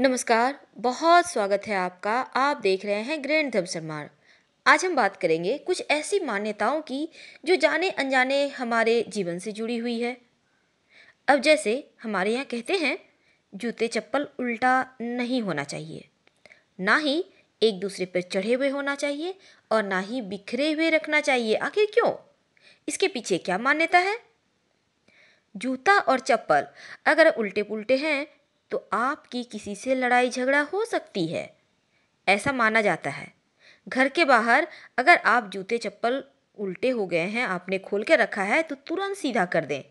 नमस्कार बहुत स्वागत है आपका आप देख रहे हैं ग्रैंड धमसरमार आज हम बात करेंगे कुछ ऐसी मान्यताओं की जो जाने अनजाने हमारे जीवन से जुड़ी हुई है अब जैसे हमारे यहाँ कहते हैं जूते चप्पल उल्टा नहीं होना चाहिए ना ही एक दूसरे पर चढ़े हुए होना चाहिए और ना ही बिखरे हुए रखना चाहिए आखिर क्यों इसके पीछे क्या मान्यता है जूता और चप्पल अगर उल्टे पुल्टे हैं तो आपकी किसी से लड़ाई झगड़ा हो सकती है ऐसा माना जाता है घर के बाहर अगर आप जूते चप्पल उल्टे हो गए हैं आपने खोल के रखा है तो तुरंत सीधा कर दें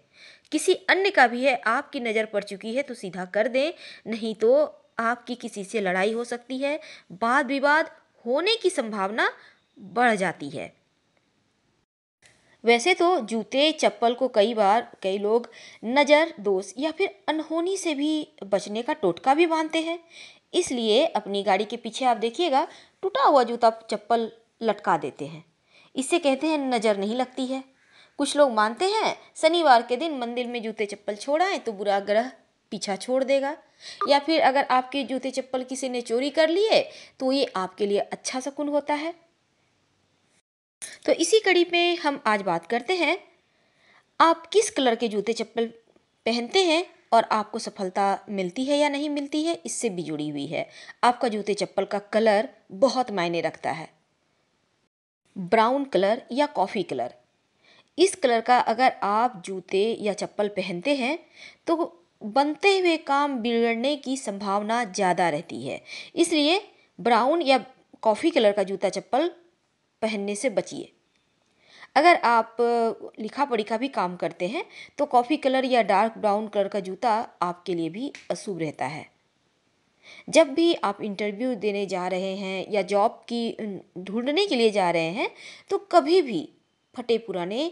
किसी अन्य का भी है आपकी नज़र पड़ चुकी है तो सीधा कर दें नहीं तो आपकी किसी से लड़ाई हो सकती है वाद विवाद होने की संभावना बढ़ जाती है वैसे तो जूते चप्पल को कई बार कई लोग नज़र दोष या फिर अनहोनी से भी बचने का टोटका भी बांधते हैं इसलिए अपनी गाड़ी के पीछे आप देखिएगा टूटा हुआ जूता चप्पल लटका देते हैं इससे कहते हैं नज़र नहीं लगती है कुछ लोग मानते हैं शनिवार के दिन मंदिर में जूते चप्पल छोड़ाएं तो बुरा ग्रह पीछा छोड़ देगा या फिर अगर आपके जूते चप्पल किसी ने चोरी कर लिए तो ये आपके लिए अच्छा शकुन होता है तो इसी कड़ी में हम आज बात करते हैं आप किस कलर के जूते चप्पल पहनते हैं और आपको सफलता मिलती है या नहीं मिलती है इससे भी जुड़ी हुई है आपका जूते चप्पल का कलर बहुत मायने रखता है ब्राउन कलर या कॉफ़ी कलर इस कलर का अगर आप जूते या चप्पल पहनते हैं तो बनते हुए काम बिगड़ने की संभावना ज़्यादा रहती है इसलिए ब्राउन या कॉफ़ी कलर का जूता चप्पल पहनने से बचिए अगर आप लिखा पढ़ी का भी काम करते हैं तो कॉफ़ी कलर या डार्क ब्राउन कलर का जूता आपके लिए भी अशुभ रहता है जब भी आप इंटरव्यू देने जा रहे हैं या जॉब की ढूंढने के लिए जा रहे हैं तो कभी भी फटे पुराने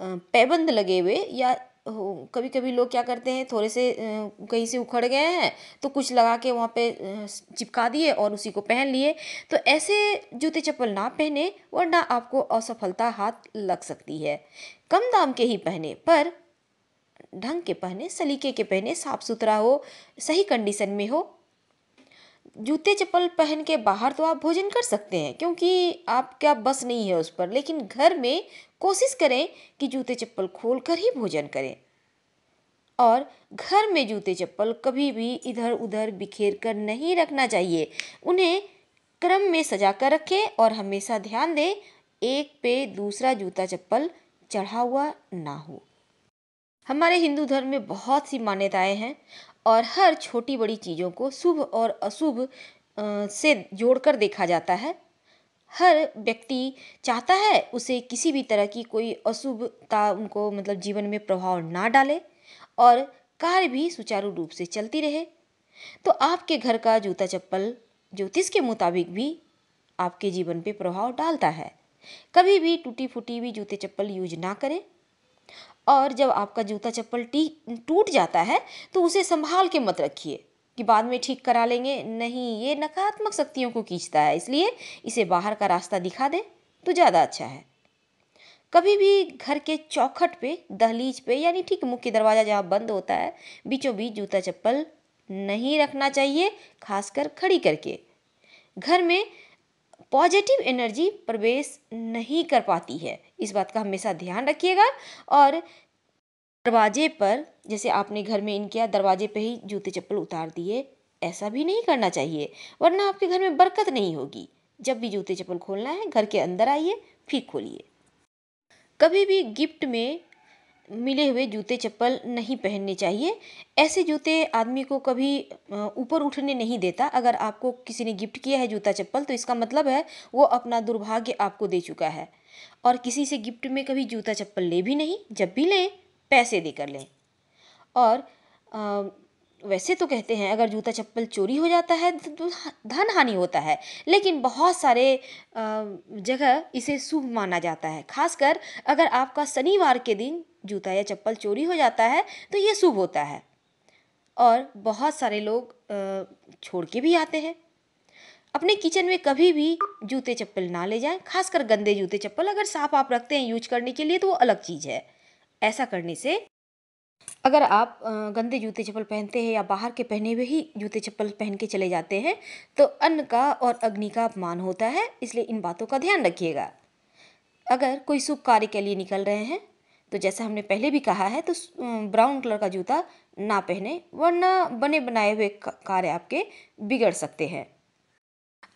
पैबंद लगे हुए या कभी कभी लोग क्या करते हैं थोड़े से कहीं से उखड़ गए हैं तो कुछ लगा के वहाँ पे चिपका दिए और उसी को पहन लिए तो ऐसे जूते चप्पल ना पहने वरना आपको असफलता हाथ लग सकती है कम दाम के ही पहने पर ढंग के पहने सलीके के पहने साफ सुथरा हो सही कंडीशन में हो जूते चप्पल पहन के बाहर तो आप भोजन कर सकते हैं क्योंकि आपका बस नहीं है उस पर लेकिन घर में कोशिश करें कि जूते चप्पल खोल कर ही भोजन करें और घर में जूते चप्पल कभी भी इधर उधर बिखेर कर नहीं रखना चाहिए उन्हें क्रम में सजा कर रखें और हमेशा ध्यान दें एक पे दूसरा जूता चप्पल चढ़ा हुआ ना हो हमारे हिंदू धर्म में बहुत सी मान्यताएं हैं और हर छोटी बड़ी चीज़ों को शुभ और अशुभ से जोड़कर देखा जाता है हर व्यक्ति चाहता है उसे किसी भी तरह की कोई अशुभता उनको मतलब जीवन में प्रभाव ना डाले और कार्य भी सुचारू रूप से चलती रहे तो आपके घर का जूता चप्पल ज्योतिष के मुताबिक भी आपके जीवन पे प्रभाव डालता है कभी भी टूटी फूटी हुई जूते चप्पल यूज ना करें और जब आपका जूता चप्पल टूट जाता है तो उसे संभाल के मत रखिए कि बाद में ठीक करा लेंगे नहीं ये नकारात्मक शक्तियों को खींचता है इसलिए इसे बाहर का रास्ता दिखा दें तो ज़्यादा अच्छा है कभी भी घर के चौखट पे दहलीज पे यानी ठीक मुख्य दरवाज़ा जहाँ बंद होता है बीचों बीच जूता चप्पल नहीं रखना चाहिए खासकर खड़ी करके घर में पॉजिटिव एनर्जी प्रवेश नहीं कर पाती है इस बात का हमेशा ध्यान रखिएगा और दरवाजे पर जैसे आपने घर में इन किया दरवाजे पर ही जूते चप्पल उतार दिए ऐसा भी नहीं करना चाहिए वरना आपके घर में बरकत नहीं होगी जब भी जूते चप्पल खोलना है घर के अंदर आइए फिर खोलिए कभी भी गिफ्ट में मिले हुए जूते चप्पल नहीं पहनने चाहिए ऐसे जूते आदमी को कभी ऊपर उठने नहीं देता अगर आपको किसी ने गिफ्ट किया है जूता चप्पल तो इसका मतलब है वो अपना दुर्भाग्य आपको दे चुका है और किसी से गिफ्ट में कभी जूता चप्पल ले भी नहीं जब भी लें पैसे दे कर लें और आ, वैसे तो कहते हैं अगर जूता चप्पल चोरी हो जाता है तो, तो धन हानि होता है लेकिन बहुत सारे जगह इसे शुभ माना जाता है खासकर अगर आपका शनिवार के दिन जूता या चप्पल चोरी हो जाता है तो ये शुभ होता है और बहुत सारे लोग छोड़ के भी आते हैं अपने किचन में कभी भी जूते चप्पल ना ले जाएं खासकर गंदे जूते चप्पल अगर साफ आप रखते हैं यूज करने के लिए तो वो अलग चीज़ है ऐसा करने से अगर आप गंदे जूते चप्पल पहनते हैं या बाहर के पहने हुए ही जूते चप्पल पहन के चले जाते हैं तो अन्न का और अग्नि का अपमान होता है इसलिए इन बातों का ध्यान रखिएगा अगर कोई शुभ कार्य के लिए निकल रहे हैं तो जैसा हमने पहले भी कहा है तो ब्राउन कलर का जूता ना पहने वरना बने बनाए हुए कार्य आपके बिगड़ सकते हैं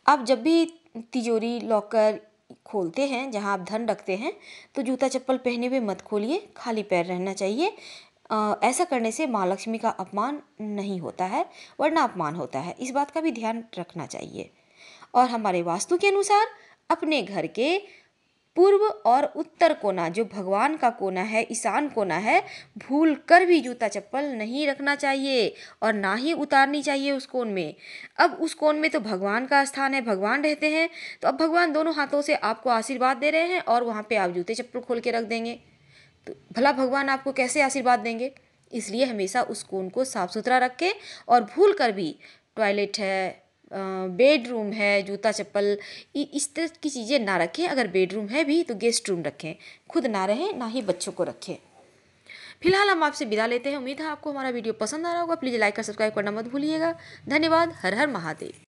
आप जब भी तिजोरी लॉकर खोलते हैं जहाँ आप धन रखते हैं तो जूता चप्पल पहने हुए मत खोलिए खाली पैर रहना चाहिए आ, ऐसा करने से माँ लक्ष्मी का अपमान नहीं होता है वरना अपमान होता है इस बात का भी ध्यान रखना चाहिए और हमारे वास्तु के अनुसार अपने घर के पूर्व और उत्तर कोना जो भगवान का कोना है ईशान कोना है भूल कर भी जूता चप्पल नहीं रखना चाहिए और ना ही उतारनी चाहिए उस कोन में अब उस कोन में तो भगवान का स्थान है भगवान रहते हैं तो अब भगवान दोनों हाथों से आपको आशीर्वाद दे रहे हैं और वहाँ पे आप जूते चप्पल खोल के रख देंगे तो भला भगवान आपको कैसे आशीर्वाद देंगे इसलिए हमेशा उस कोन को साफ सुथरा रखें और भूल कर भी टॉयलेट है बेडरूम है जूता चप्पल इस तरह की चीज़ें ना रखें अगर बेडरूम है भी तो गेस्ट रूम रखें खुद ना रहें ना ही बच्चों को रखें फिलहाल हम आपसे विदा लेते हैं उम्मीद है आपको हमारा वीडियो पसंद आ रहा होगा प्लीज़ लाइक और सब्सक्राइब करना मत भूलिएगा धन्यवाद हर हर महादेव